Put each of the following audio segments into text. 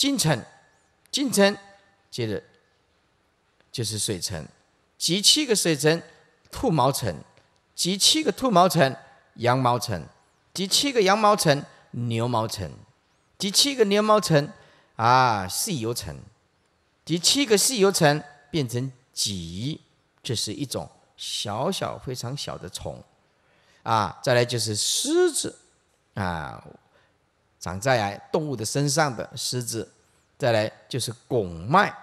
金城，金城，接着就是水城，集七个水城，兔毛城，集七个兔毛城，羊毛城，第七个羊毛城，牛毛城，第七个牛毛城，啊，细油城，第七个细油城变成几，这是一种小小非常小的虫，啊，再来就是狮子，啊。长在动物的身上的虱子，再来就是拱脉，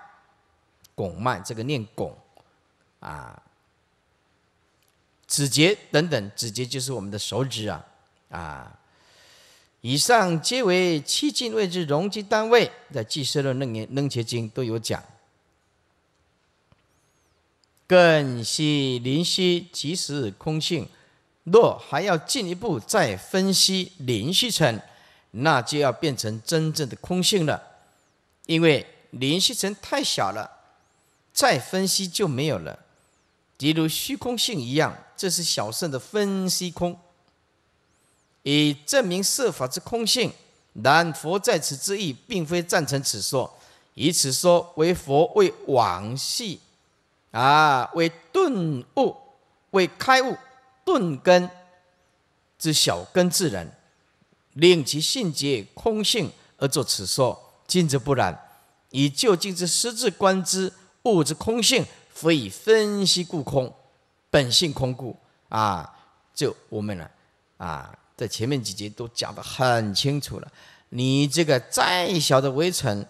拱脉这个念拱啊，指节等等，指节就是我们的手指啊啊。以上皆为七进位置容积单位，在《纪实论》那年论结经》都有讲。更须、灵犀其时空性，若还要进一步再分析鳞须成。那就要变成真正的空性了，因为联系层太小了，再分析就没有了，即如虚空性一样，这是小圣的分析空，以证明设法之空性。然佛在此之意，并非赞成此说，以此说为佛为往昔，啊，为顿悟、为开悟、顿根之小根之人。令其性结空性而作此说，今则不然。以就今之实质观之，物之空性，非以分析故空，本性空故。啊，就我们了，啊，在前面几节都讲得很清楚了。你这个再小的微尘，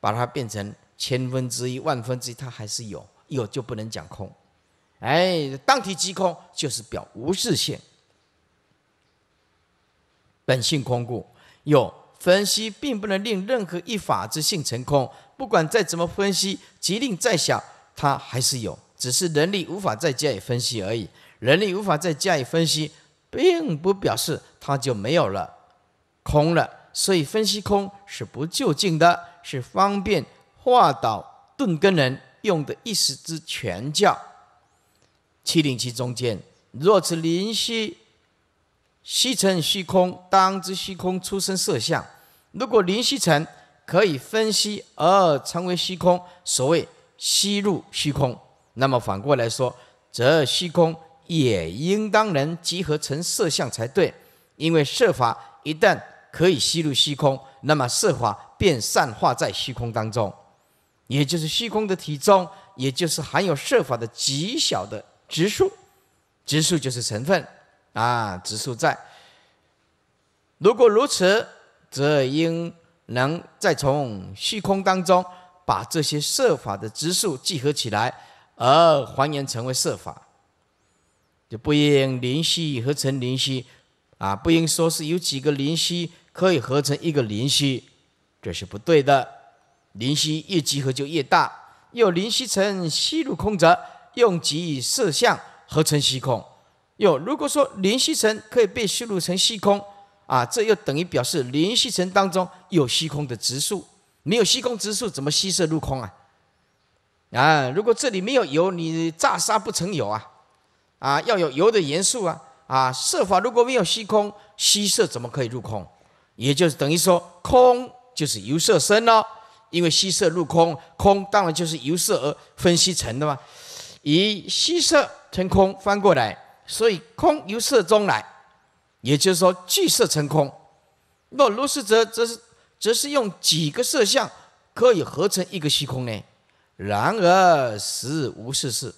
把它变成千分之一、万分之一，它还是有，有就不能讲空。哎，当体即空，就是表无自性。本性空故，有分析并不能令任何一法之性成空，不管再怎么分析，即令再小，它还是有，只是人力无法再加以分析而已。人力无法再加以分析，并不表示它就没有了，空了。所以分析空是不究竟的，是方便化导顿根人用的一时之全教。七零七中间，若此灵息。虚尘虚空，当知虚空出生色相。如果临虚尘可以分析而成为虚空，所谓吸入虚空，那么反过来说，则虚空也应当能集合成色相才对。因为色法一旦可以吸入虚空，那么色法便散化在虚空当中，也就是虚空的体中，也就是含有色法的极小的质数，质数就是成分。啊，植数在。如果如此，则应能再从虚空当中把这些设法的植数集合起来，而还原成为设法。就不应灵虚合成灵虚，啊，不应说是有几个灵虚可以合成一个灵虚，这是不对的。灵虚越集合就越大，又灵虚成虚入空，则用集色相合成虚空。有，如果说联系层可以被吸入成虚空，啊，这又等于表示联系层当中有虚空的直树，没有虚空直树怎么吸色入空啊？啊，如果这里没有油，你炸沙不成油啊？啊，要有油的元素啊！啊，设法如果没有虚空，吸色怎么可以入空？也就是等于说，空就是由色生咯，因为吸色入空，空当然就是由色而分析成的嘛。以吸色成空，翻过来。所以空由色中来，也就是说聚色成空。若如是者，则是，则是用几个色相可以合成一个虚空呢？然而实无是事，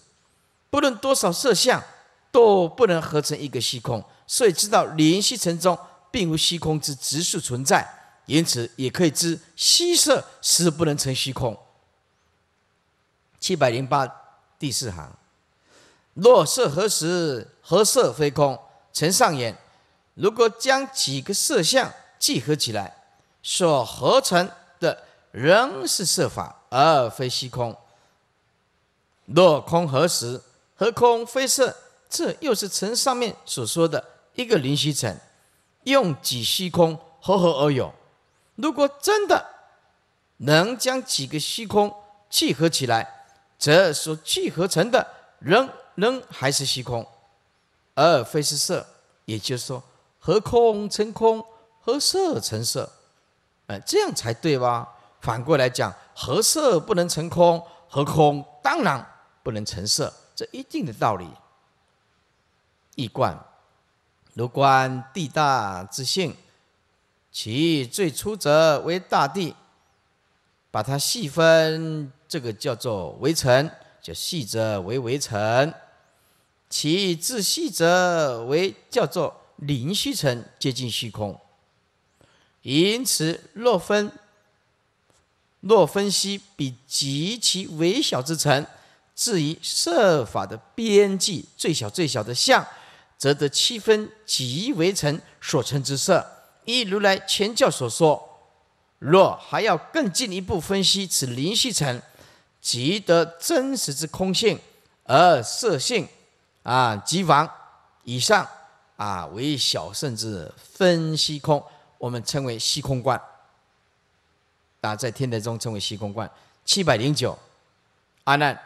不论多少色相都不能合成一个虚空。所以知道联系成中，并无虚空之直数存在。因此也可以知虚色实不能成虚空。七百零八第四行，若色何时？何色非空，成上言。如果将几个色相聚合起来，所合成的仍是色法，而非虚空。若空合时，合空非色，这又是从上面所说的一个灵虚尘，用几虚空合合而有。如果真的能将几个虚空聚合起来，则所聚合成的仍仍还是虚空。而非是色，也就是说，合空成空，合色成色，哎，这样才对吧？反过来讲，合色不能成空，合空当然不能成色，这一定的道理。一观，如观地大之性，其最初则为大地，把它细分，这个叫做围城，叫细则为围城。其自细者，为叫做灵虚层，接近虚空。因此，若分若分析比极其微小之层，至于设法的边际最小最小的相，则得七分极为成所称之色。依如来前教所说，若还要更进一步分析此灵虚层，即得真实之空性而色性。啊，极繁以上啊为小，甚至分析空，我们称为虚空观。啊，在天台中称为虚空观。七百零九阿难，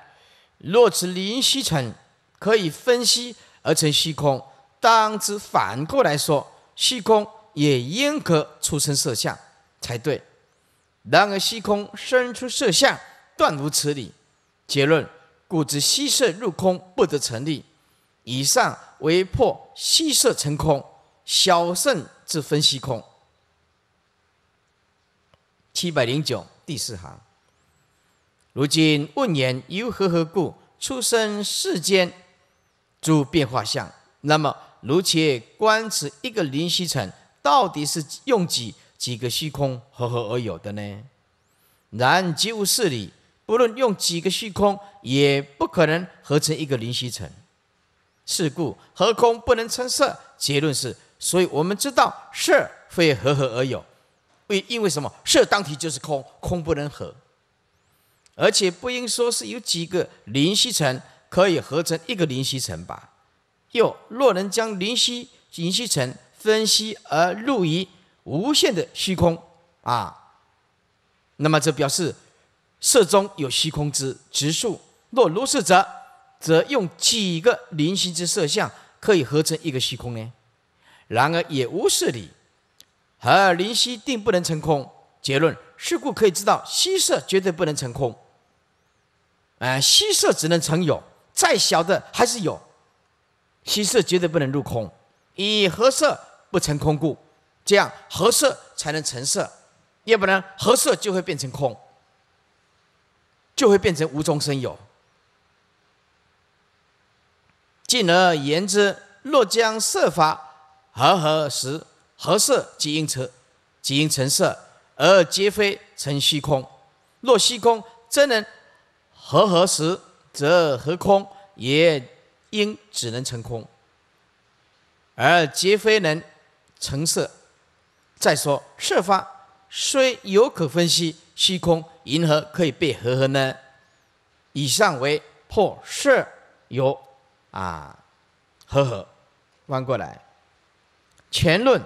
若此灵虚尘可以分析而成虚空，当知反过来说，虚空也应可出生色相才对。然而虚空生出色相，断无此理。结论，故知虚色入空不得成立。以上为破虚色成空，小圣自分虚空。七百零九第四行。如今问言由何何故出生世间诸变化相？那么，如切观此一个灵虚尘，到底是用几几个虚空合合而有的呢？然即无事理，不论用几个虚空，也不可能合成一个灵虚尘。是故合空不能成色，结论是，所以我们知道色非合合而有，为因为什么？色当体就是空，空不能合，而且不应说是有几个灵犀尘可以合成一个灵犀尘吧？又若能将灵犀灵犀尘分析而入于无限的虚空啊，那么这表示色中有虚空之直数。若如是者。则用几个菱形之色相可以合成一个虚空呢？然而也无是理，而灵犀定不能成空。结论：是故可以知道，虚色绝对不能成空。哎，虚色只能成有，再小的还是有。虚色绝对不能入空，以合色不成空故，这样合色才能成色，要不然合色就会变成空，就会变成无中生有。进而言之，若将色法合合时合色即应成，即应成色，而皆非成虚空。若虚空真能合合时，则合空也应只能成空，而皆非能成色。再说，色法虽有可分析，虚空因何可以被合合呢？以上为破色有。啊，和合，翻过来，前论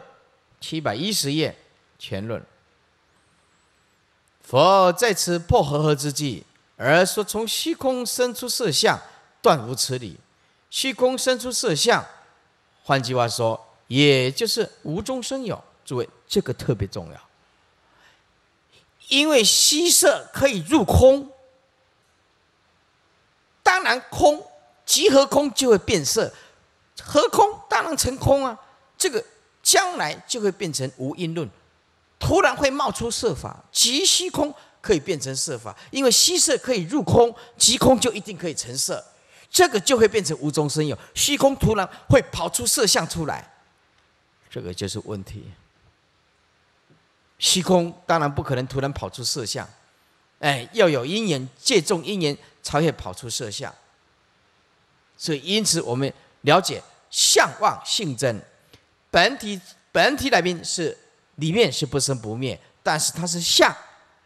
七百一十页前论。佛在此破和合之际，而说从虚空生出色相，断无此理。虚空生出色相，换句话说，也就是无中生有。诸位，这个特别重要，因为色可以入空，当然空。集和空就会变色，和空当然成空啊。这个将来就会变成无因论，突然会冒出色法。即虚空可以变成色法，因为色可以入空，即空就一定可以成色。这个就会变成无中生有，虚空突然会跑出色相出来。这个就是问题。虚空当然不可能突然跑出色相，哎，要有因缘，借重因缘才会跑出色相。所以，因此我们了解相望性真，本体本体来宾是里面是不生不灭，但是它是相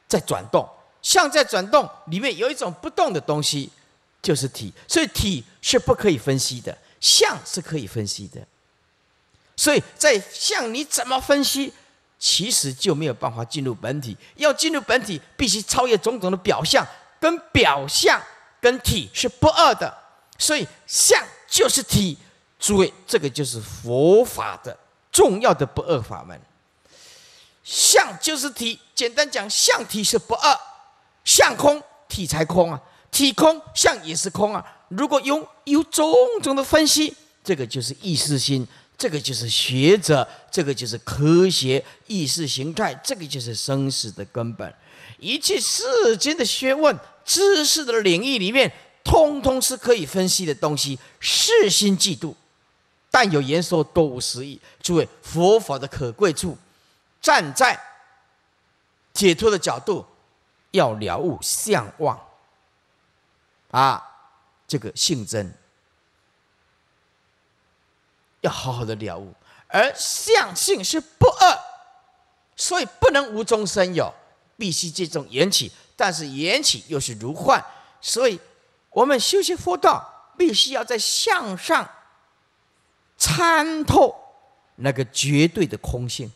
在转动，相在转动里面有一种不动的东西，就是体。所以体是不可以分析的，相是可以分析的。所以在相你怎么分析，其实就没有办法进入本体。要进入本体，必须超越种种的表象，跟表象跟体是不二的。所以，相就是体，诸位，这个就是佛法的重要的不二法门。相就是体，简单讲，相体是不二，相空体才空啊，体空相也是空啊。如果用有种种的分析，这个就是意识心，这个就是学者，这个就是科学意识形态，这个就是生死的根本，一切世间的学问、知识的领域里面。通通是可以分析的东西，世心嫉妒，但有言说多无实意。诸位，佛法的可贵处，站在解脱的角度，要了悟相望，啊，这个性真，要好好的了悟。而相性是不恶，所以不能无中生有，必须这种缘起。但是缘起又是如幻，所以。我们修习佛道，必须要在向上参透那个绝对的空性。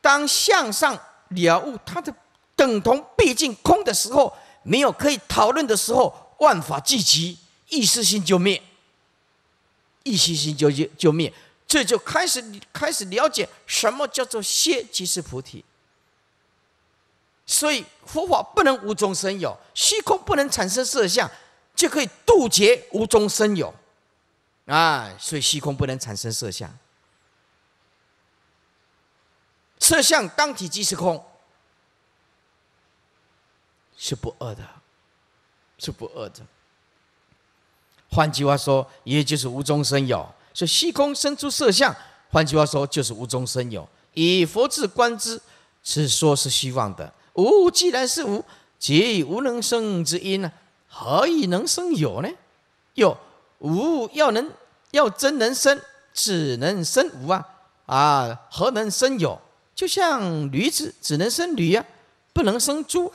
当向上了悟它的等同毕竟空的时候，没有可以讨论的时候，万法聚集，一识心就灭，一识心就就就灭，这就开始开始了解什么叫做歇即是菩提。所以佛法不能无中生有，虚空不能产生色相，就可以杜绝无中生有。啊，所以虚空不能产生色相，色相当体即是空，是不二的，是不二的。换句话说，也就是无中生有。所以虚空生出色相，换句话说就是无中生有。以佛智观之，是说是希望的。无既然是无，皆以无能生之因呢？何以能生有呢？有无要能要真能生，只能生无啊！啊，何能生有？就像驴子只能生驴啊，不能生猪。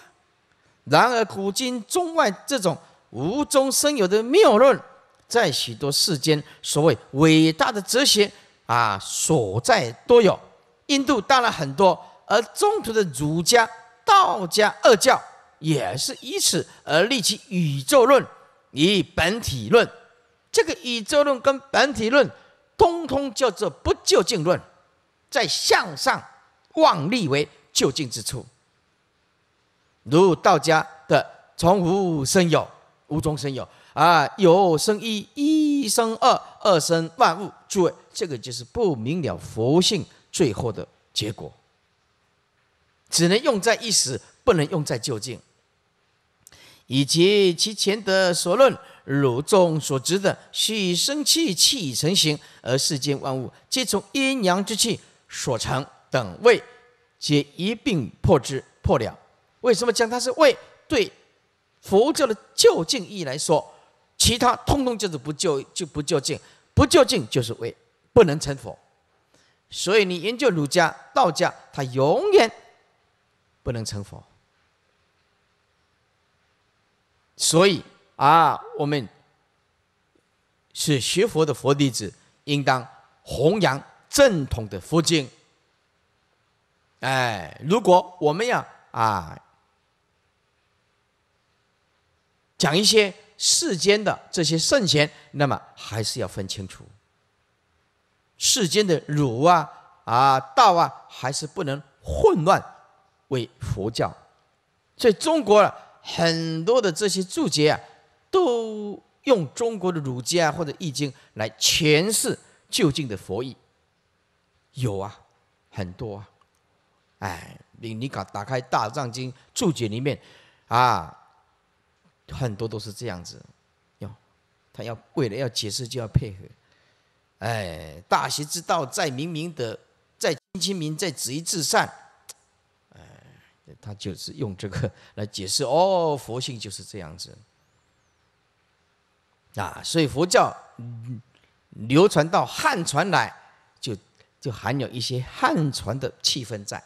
然而古今中外这种无中生有的谬论，在许多世间所谓伟大的哲学啊，所在都有。印度当然很多，而中途的儒家。道家二教也是以此而立起宇宙论与本体论，这个宇宙论跟本体论，通通叫做不究竟论，在向上妄立为究竟之处，如道家的从无生有、无中生有啊，有生一、一生二、二生万物，诸位，这个就是不明了佛性最后的结果。只能用在一时，不能用在究竟。以及其前的所论，儒众所执的“须以生，气气以成形”，而世间万物皆从阴阳之气所成等位皆一并破之破了。为什么讲它是谓？对佛教的究竟义来说，其他通通就是不就就不究竟，不究竟就是谓不能成佛。所以你研究儒家、道家，他永远。不能成佛，所以啊，我们是学佛的佛弟子，应当弘扬正统的佛经。哎，如果我们要啊讲一些世间的这些圣贤，那么还是要分清楚世间的儒啊、啊道啊，还是不能混乱。为佛教，所以中国啊，很多的这些注解啊，都用中国的儒家或者易经来诠释就近的佛义。有啊，很多啊，哎，你你敢打开《大藏经》注解里面，啊，很多都是这样子，要他要为了要解释就要配合，哎，大学之道在明明德，在亲民，在止于至善。他就是用这个 来解释哦，佛性就是这样子啊，所以佛教流传到汉传来，就就含有一些汉传的气氛在，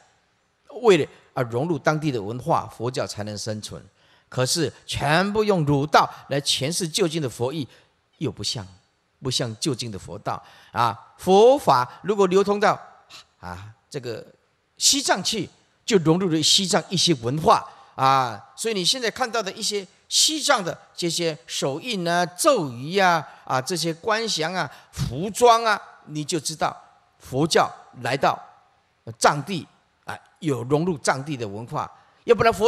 为了啊融入当地的文化，佛教才能生存。可是全部用儒道来诠释就近的佛义，又不像不像就近的佛道啊。佛法如果流通到啊这个西藏去。就融入了西藏一些文化啊，所以你现在看到的一些西藏的这些手印啊、咒语呀、啊这些观想啊、服装啊，你就知道佛教来到藏地啊，有融入藏地的文化，要不然佛。